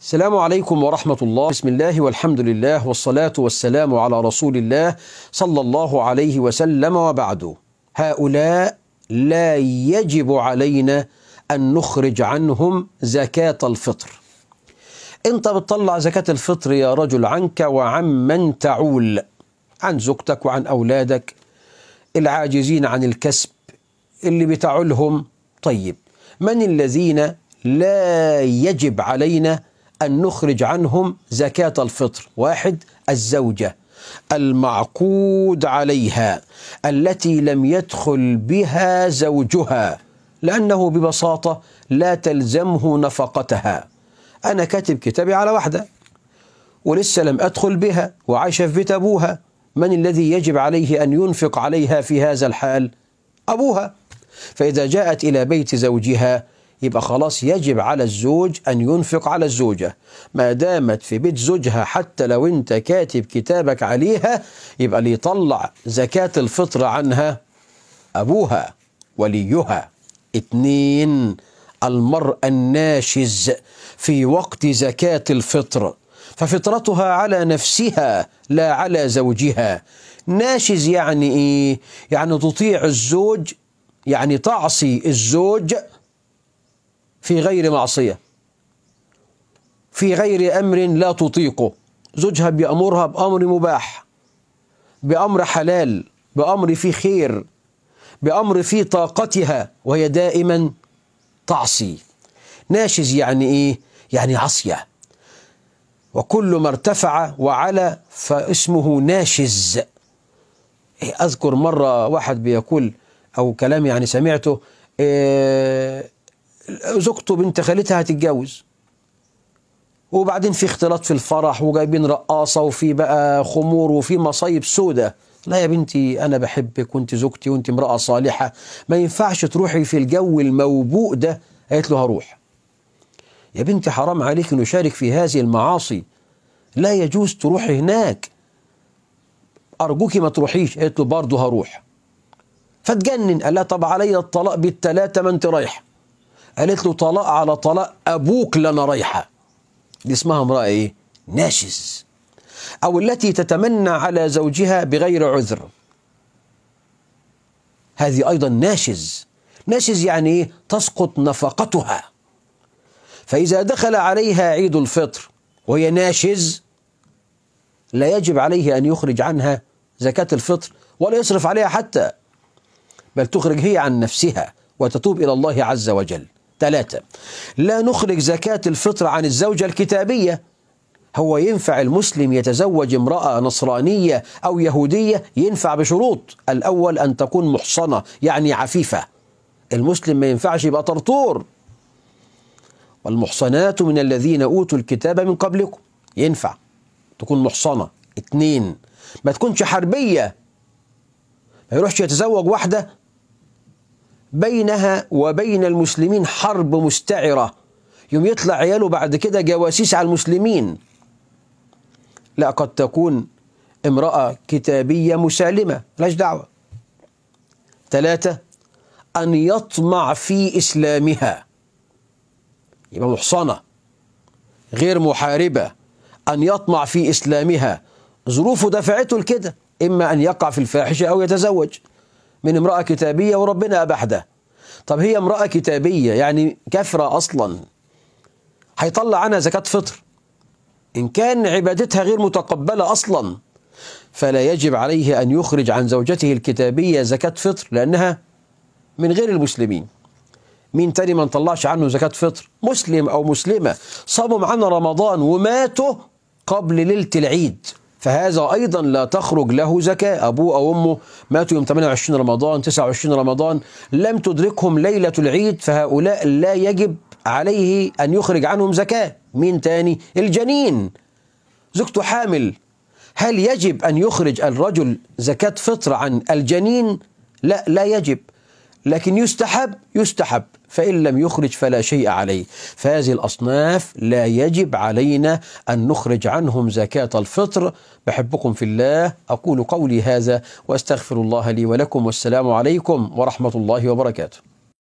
السلام عليكم ورحمة الله بسم الله والحمد لله والصلاة والسلام على رسول الله صلى الله عليه وسلم وبعد هؤلاء لا يجب علينا أن نخرج عنهم زكاة الفطر أنت بتطلع زكاة الفطر يا رجل عنك وعمن تعول عن زوجتك وعن أولادك العاجزين عن الكسب اللي بتعولهم طيب من الذين لا يجب علينا أن نخرج عنهم زكاة الفطر واحد الزوجة المعقود عليها التي لم يدخل بها زوجها لأنه ببساطة لا تلزمه نفقتها أنا كاتب كتابي على واحدة ولسه لم أدخل بها وعايشة في بيت أبوها من الذي يجب عليه أن ينفق عليها في هذا الحال؟ أبوها فإذا جاءت إلى بيت زوجها يبقى خلاص يجب على الزوج أن ينفق على الزوجة ما دامت في بيت زوجها حتى لو أنت كاتب كتابك عليها يبقى اللي يطلع زكاة الفطر عنها أبوها وليها اثنين المرأة الناشز في وقت زكاة الفطر ففطرتها على نفسها لا على زوجها ناشز يعني إيه؟ يعني تطيع الزوج يعني تعصي الزوج في غير معصية في غير أمر لا تطيقه زوجها بيأمرها بأمر مباح بأمر حلال بأمر فيه خير بأمر في طاقتها وهي دائما تعصي ناشز يعني إيه؟ يعني عصية وكل ما ارتفع وعلى فاسمه ناشز إيه، أذكر مرة واحد بيقول أو كلام يعني سمعته إيه زوجته بنت خالتها هتتجوز وبعدين في اختلاط في الفرح وجايبين رقاصه وفي بقى خمور وفي مصايب سودة لا يا بنتي انا بحبك وانت زوجتي وانت امراه صالحه ما ينفعش تروحي في الجو الموبوء ده قالت له هروح يا بنتي حرام عليك نشارك في هذه المعاصي لا يجوز تروحي هناك ارجوكي ما تروحيش قالت له برضه هروح فتجنن قال لها طب علي الطلاق بالثلاثه ما انت رايحه قالت له طلاق على طلاق أبوك لنا رايحة دي اسمها امرأة إيه؟ ناشز أو التي تتمنى على زوجها بغير عذر هذه أيضا ناشز ناشز يعني إيه؟ تسقط نفقتها فإذا دخل عليها عيد الفطر وهي ناشز لا يجب عليه أن يخرج عنها زكاة الفطر ولا يصرف عليها حتى بل تخرج هي عن نفسها وتتوب إلى الله عز وجل ثلاثة لا نخرج زكاة الفطر عن الزوجة الكتابية هو ينفع المسلم يتزوج امرأة نصرانية أو يهودية ينفع بشروط الأول أن تكون محصنة يعني عفيفة المسلم ما ينفعش يبقى طرطور والمحصنات من الذين أوتوا الكتاب من قبلكم ينفع تكون محصنة اتنين ما تكونش حربية ما يروحش يتزوج واحدة بينها وبين المسلمين حرب مستعرة يوم يطلع عياله بعد كده جواسيس على المسلمين لا قد تكون امرأة كتابية مسالمة لاش دعوة ثلاثة أن يطمع في إسلامها يبقى محصنة غير محاربة أن يطمع في إسلامها ظروفه دفعته لكده إما أن يقع في الفاحشة أو يتزوج من امرأة كتابية وربنا أبحده طب هي امرأة كتابية يعني كفرة أصلا هيطلع عنها زكاة فطر إن كان عبادتها غير متقبلة أصلا فلا يجب عليه أن يخرج عن زوجته الكتابية زكاة فطر لأنها من غير المسلمين مين تاني ما نطلعش عنه زكاة فطر مسلم أو مسلمة صاموا معانا رمضان وماتوا قبل ليلة العيد فهذا أيضا لا تخرج له زكاة أبوه أو أمه ماتوا يوم 28 رمضان 29 رمضان لم تدركهم ليلة العيد فهؤلاء لا يجب عليه أن يخرج عنهم زكاة مين تاني الجنين زوجته حامل هل يجب أن يخرج الرجل زكاة فطر عن الجنين لا لا يجب لكن يستحب يستحب فإن لم يخرج فلا شيء عليه فهذه الأصناف لا يجب علينا أن نخرج عنهم زكاة الفطر بحبكم في الله أقول قولي هذا وأستغفر الله لي ولكم والسلام عليكم ورحمة الله وبركاته